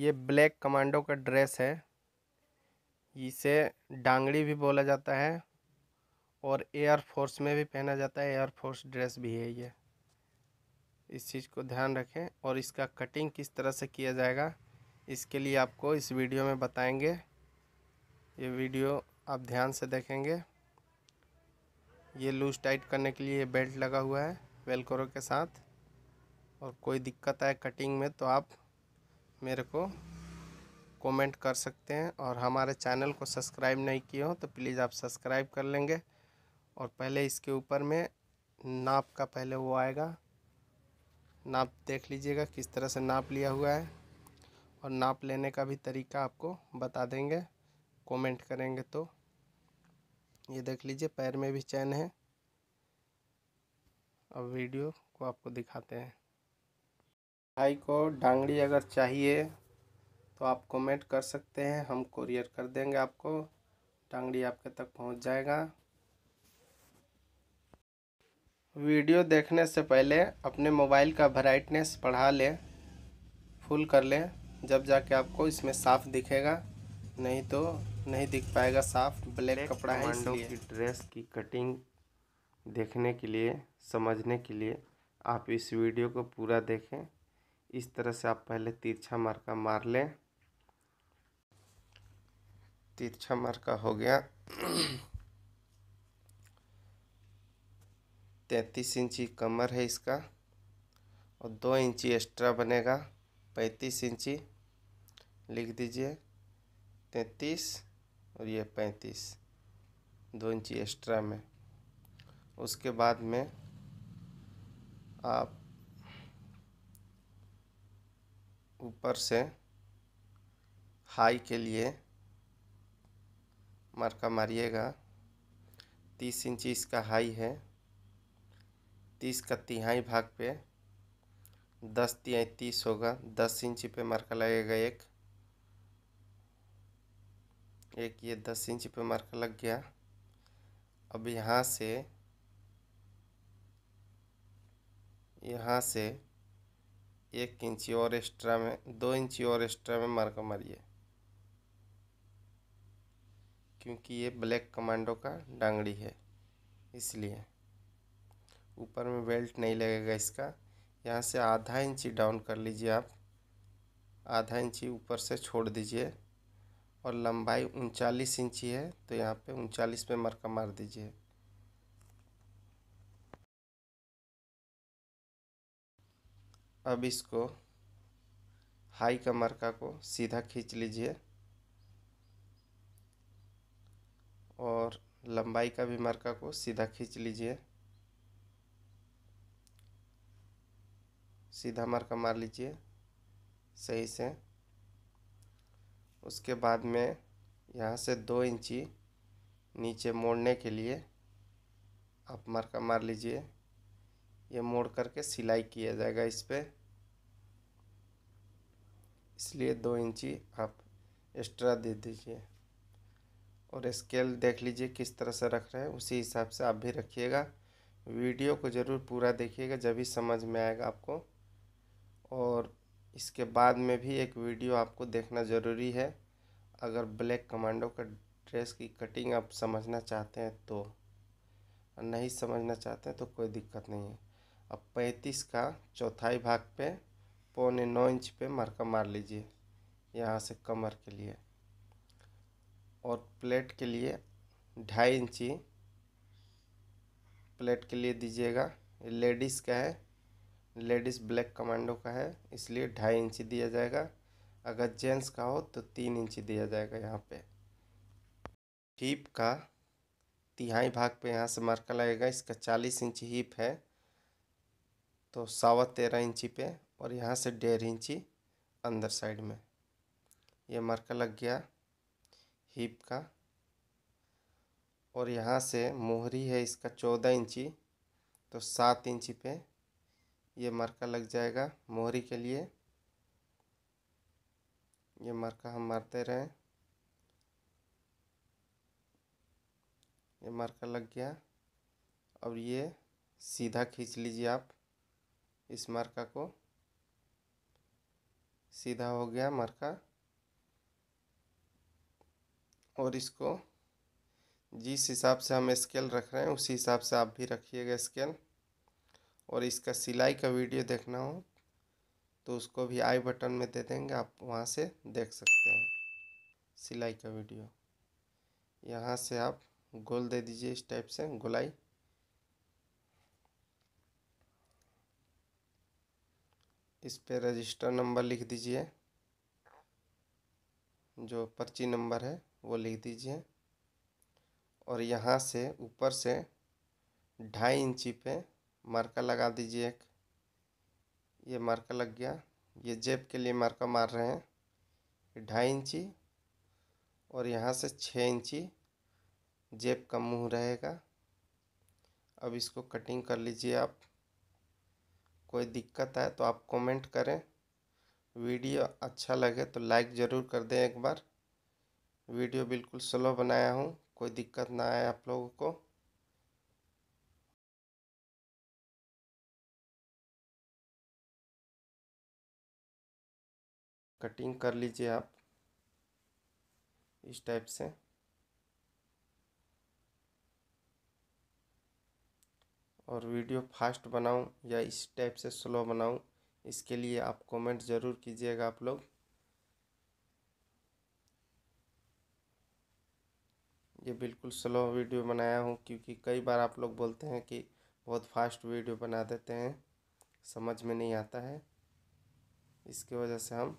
ये black commando का dress है इसे डांगड़ी भी बोला जाता है और एयर फोर्स में भी पहना जाता है एयर फोर्स ड्रेस भी है ये इस चीज़ को ध्यान रखें और इसका कटिंग किस तरह से किया जाएगा इसके लिए आपको इस वीडियो में बताएंगे ये वीडियो आप ध्यान से देखेंगे ये लूज टाइट करने के लिए बेल्ट लगा हुआ है वेलकोरो के साथ और कोई दिक्कत आए कटिंग में तो आप मेरे को कमेंट कर सकते हैं और हमारे चैनल को सब्सक्राइब नहीं किए हो तो प्लीज़ आप सब्सक्राइब कर लेंगे और पहले इसके ऊपर में नाप का पहले वो आएगा नाप देख लीजिएगा किस तरह से नाप लिया हुआ है और नाप लेने का भी तरीका आपको बता देंगे कमेंट करेंगे तो ये देख लीजिए पैर में भी चैन है अब वीडियो को आपको दिखाते हैं भाई को डांगड़ी अगर चाहिए तो आप कमेंट कर सकते हैं हम कुरियर कर देंगे आपको डांगड़ी आपके तक पहुंच जाएगा वीडियो देखने से पहले अपने मोबाइल का ब्राइटनेस बढ़ा लें फुल कर लें जब जाके आपको इसमें साफ़ दिखेगा नहीं तो नहीं दिख पाएगा साफ ब्लैक कपड़ा है इसलिए की ड्रेस की कटिंग देखने के लिए समझने के लिए आप इस वीडियो को पूरा देखें इस तरह से आप पहले तिरछा मार्का मार लें तिरछा मार्का हो गया तैंतीस इंची कमर है इसका और दो इंची एक्स्ट्रा बनेगा पैंतीस इंची लिख दीजिए तैंतीस और ये पैंतीस दो इंची एक्स्ट्रा में उसके बाद में आप ऊपर से हाई के लिए मार्का मारिएगा तीस इंची इसका हाई है तीस का तिहाई भाग पे दस तिहाई तीस होगा दस इंची पे मार्का लगेगा एक एक ये दस इंच पे मार्का लग गया अब यहाँ से यहाँ से एक इंची और एक्स्ट्रा में दो इंची और एक्स्ट्रा में मार्क मारिए क्योंकि ये ब्लैक कमांडो का डांगड़ी है इसलिए ऊपर में बेल्ट नहीं लगेगा इसका यहाँ से आधा इंची डाउन कर लीजिए आप आधा इंची ऊपर से छोड़ दीजिए और लंबाई उनचालीस इंची है तो यहाँ पे उनचालीस पे मरका मार दीजिए अब इसको हाई का मरका को सीधा खींच लीजिए और लंबाई का भी मरका को सीधा खींच लीजिए सीधा मरका मार लीजिए सही से उसके बाद में यहाँ से दो इंची नीचे मोड़ने के लिए आप मरका मार लीजिए ये मोड़ करके सिलाई किया जाएगा इस पर इसलिए दो इंची आप एक्स्ट्रा दे दीजिए और स्केल देख लीजिए किस तरह से रख रहे हैं उसी हिसाब से आप भी रखिएगा वीडियो को ज़रूर पूरा देखिएगा जब ही समझ में आएगा आपको और इसके बाद में भी एक वीडियो आपको देखना ज़रूरी है अगर ब्लैक कमांडो का ड्रेस की कटिंग आप समझना चाहते हैं तो नहीं समझना चाहते हैं तो कोई दिक्कत नहीं है अब पैंतीस का चौथाई भाग पे पौने नौ इंच पे मरका मार लीजिए यहाँ से कमर के लिए और प्लेट के लिए ढाई इंची प्लेट के लिए दीजिएगा लेडीज़ का है लेडीज़ ब्लैक कमांडो का है इसलिए ढाई इंची दिया जाएगा अगर जेंट्स का हो तो तीन इंची दिया जाएगा यहाँ पे हीप का तिहाई भाग पे यहाँ से मरका लगेगा इसका चालीस इंच हीप है तो सावा तेरह इंची पे और यहाँ से डेढ़ इंची अंदर साइड में ये मार्का लग गया हिप का और यहाँ से मोहरी है इसका चौदह इंची तो सात इंची पे ये मार्का लग जाएगा मोहरी के लिए ये मार्का हम मारते रहें ये मार्का लग गया अब ये सीधा खींच लीजिए आप इस मरका को सीधा हो गया मरका और इसको जिस हिसाब से हम स्केल रख रहे हैं उसी हिसाब से आप भी रखिएगा स्केल और इसका सिलाई का वीडियो देखना हो तो उसको भी आई बटन में दे देंगे आप वहाँ से देख सकते हैं सिलाई का वीडियो यहाँ से आप गोल दे दीजिए इस टाइप से गोलाई इस पे रजिस्टर नंबर लिख दीजिए जो पर्ची नंबर है वो लिख दीजिए और यहाँ से ऊपर से ढाई इंची पे मार्का लगा दीजिए एक ये मार्का लग गया ये जेब के लिए मार्का मार रहे हैं ढाई इंची और यहाँ से छः इंची जेब का मुंह रहेगा अब इसको कटिंग कर लीजिए आप कोई दिक्कत आए तो आप कमेंट करें वीडियो अच्छा लगे तो लाइक ज़रूर कर दें एक बार वीडियो बिल्कुल स्लो बनाया हूँ कोई दिक्कत ना आए आप लोगों को कटिंग कर लीजिए आप इस टाइप से और वीडियो फास्ट बनाऊं या इस टाइप से स्लो बनाऊं इसके लिए आप कमेंट ज़रूर कीजिएगा आप लोग ये बिल्कुल स्लो वीडियो बनाया हूँ क्योंकि कई बार आप लोग बोलते हैं कि बहुत फास्ट वीडियो बना देते हैं समझ में नहीं आता है इसकी वजह से हम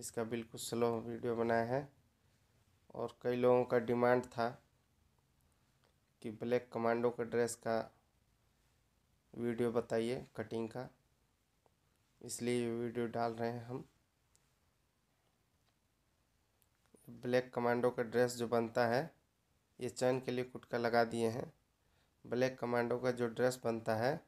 इसका बिल्कुल स्लो वीडियो बनाया है और कई लोगों का डिमांड था कि ब्लैक कमांडो के ड्रेस का वीडियो बताइए कटिंग का इसलिए ये वीडियो डाल रहे हैं हम ब्लैक कमांडो का ड्रेस जो बनता है ये चैन के लिए कुटका लगा दिए हैं ब्लैक कमांडो का जो ड्रेस बनता है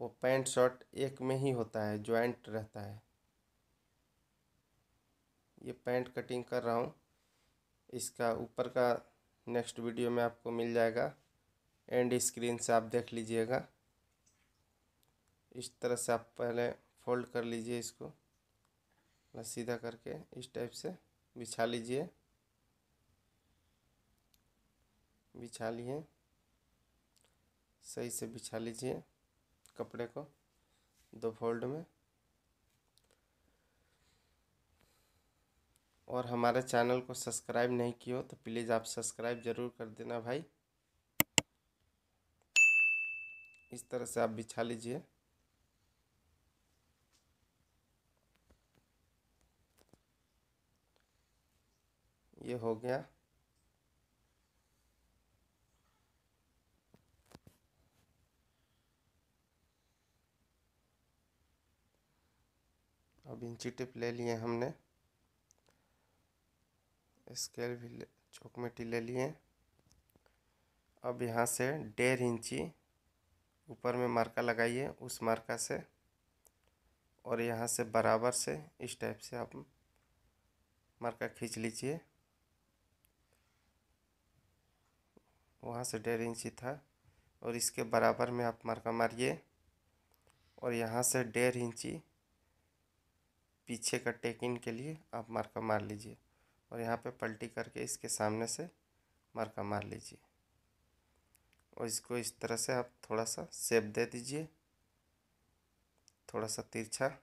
वो पैंट शर्ट एक में ही होता है ज्वाइंट रहता है ये पैंट कटिंग कर रहा हूँ इसका ऊपर का नेक्स्ट वीडियो में आपको मिल जाएगा एंड स्क्रीन से आप देख लीजिएगा इस तरह से आप पहले फोल्ड कर लीजिए इसको सीधा करके इस टाइप से बिछा लीजिए बिछा लिए सही से बिछा लीजिए कपड़े को दो फोल्ड में और हमारे चैनल को सब्सक्राइब नहीं किया हो तो प्लीज़ आप सब्सक्राइब ज़रूर कर देना भाई इस तरह से आप बिछा लीजिए ये हो गया अब इंची टिप ले लिए हमने स्केल भी चौक मिट्टी ले लिए अब यहाँ से डेढ़ इंची ऊपर में मार्का लगाइए उस मार्का से और यहाँ से बराबर से इस टाइप से आप मार्का खींच लीजिए वहाँ से डेढ़ इंची था और इसके बराबर में आप मरका मारिए और यहाँ से डेढ़ इंची पीछे का इन के लिए आप मरका मार लीजिए और यहाँ पे पलटी करके इसके सामने से मरका मार लीजिए और इसको इस तरह से आप थोड़ा सा सेप दे दीजिए थोड़ा सा तिरछा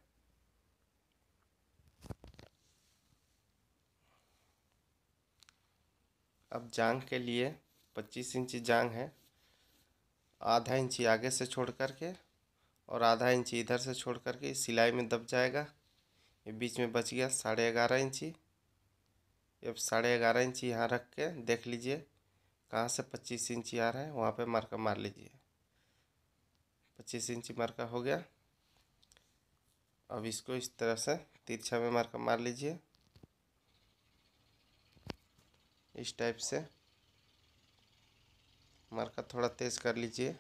अब जांग के लिए पच्चीस इंची जांग है आधा इंची आगे से छोड़ करके और आधा इंची इधर से छोड़ करके सिलाई में दब जाएगा ये बीच में बच गया साढ़े ग्यारह इंची अब साढ़े ग्यारह इंची यहाँ रख के देख लीजिए कहाँ से पच्चीस इंची आ रहा है वहाँ पे मार्का मार लीजिए पच्चीस इंची मार्का हो गया अब इसको इस तरह से तिरछा में मार्का मार लीजिए इस टाइप से मार्कर थोड़ा तेज़ कर लीजिए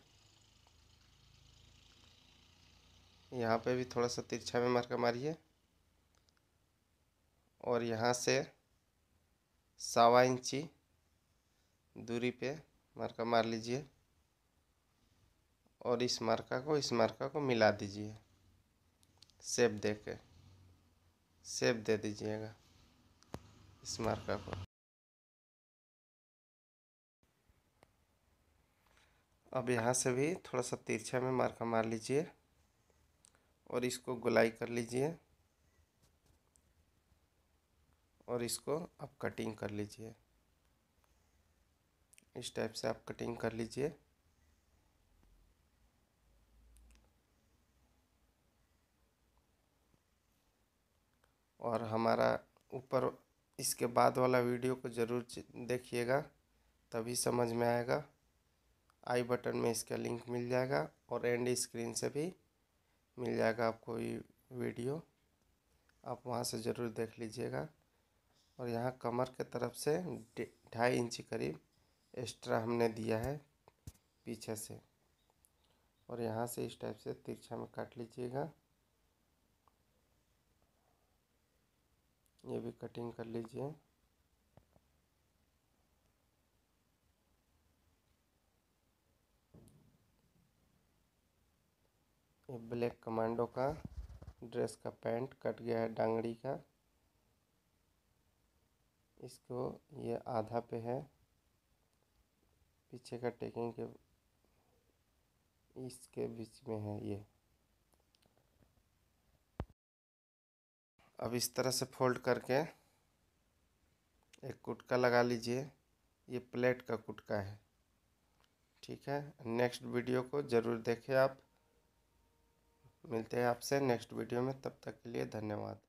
यहाँ पे भी थोड़ा सा तिरछा में मार्कर मारिए और यहाँ से सवा इंची दूरी पे मार्का मार लीजिए और इस मार्का को इस मार्का को मिला दीजिए सेब दे के सेब दे दीजिएगा इस मार्का को अब यहाँ से भी थोड़ा सा तिरछा में मार्का मार लीजिए और इसको गोलाई कर लीजिए और इसको आप कटिंग कर लीजिए इस टाइप से आप कटिंग कर लीजिए और हमारा ऊपर इसके बाद वाला वीडियो को ज़रूर देखिएगा तभी समझ में आएगा आई बटन में इसका लिंक मिल जाएगा और एंड स्क्रीन से भी मिल जाएगा आपको ये वीडियो आप वहाँ से ज़रूर देख लीजिएगा और यहाँ कमर के तरफ से ढाई इंची करीब एक्स्ट्रा हमने दिया है पीछे से और यहाँ से इस टाइप से तिरछा में काट लीजिएगा ये भी कटिंग कर लीजिए ये ब्लैक कमांडो का ड्रेस का पैंट कट गया है डांगड़ी का इसको ये आधा पे है पीछे का टेकिंग के इसके बीच में है ये अब इस तरह से फोल्ड करके एक कुटका लगा लीजिए ये प्लेट का कुटका है ठीक है नेक्स्ट वीडियो को ज़रूर देखें आप मिलते हैं आपसे नेक्स्ट वीडियो में तब तक के लिए धन्यवाद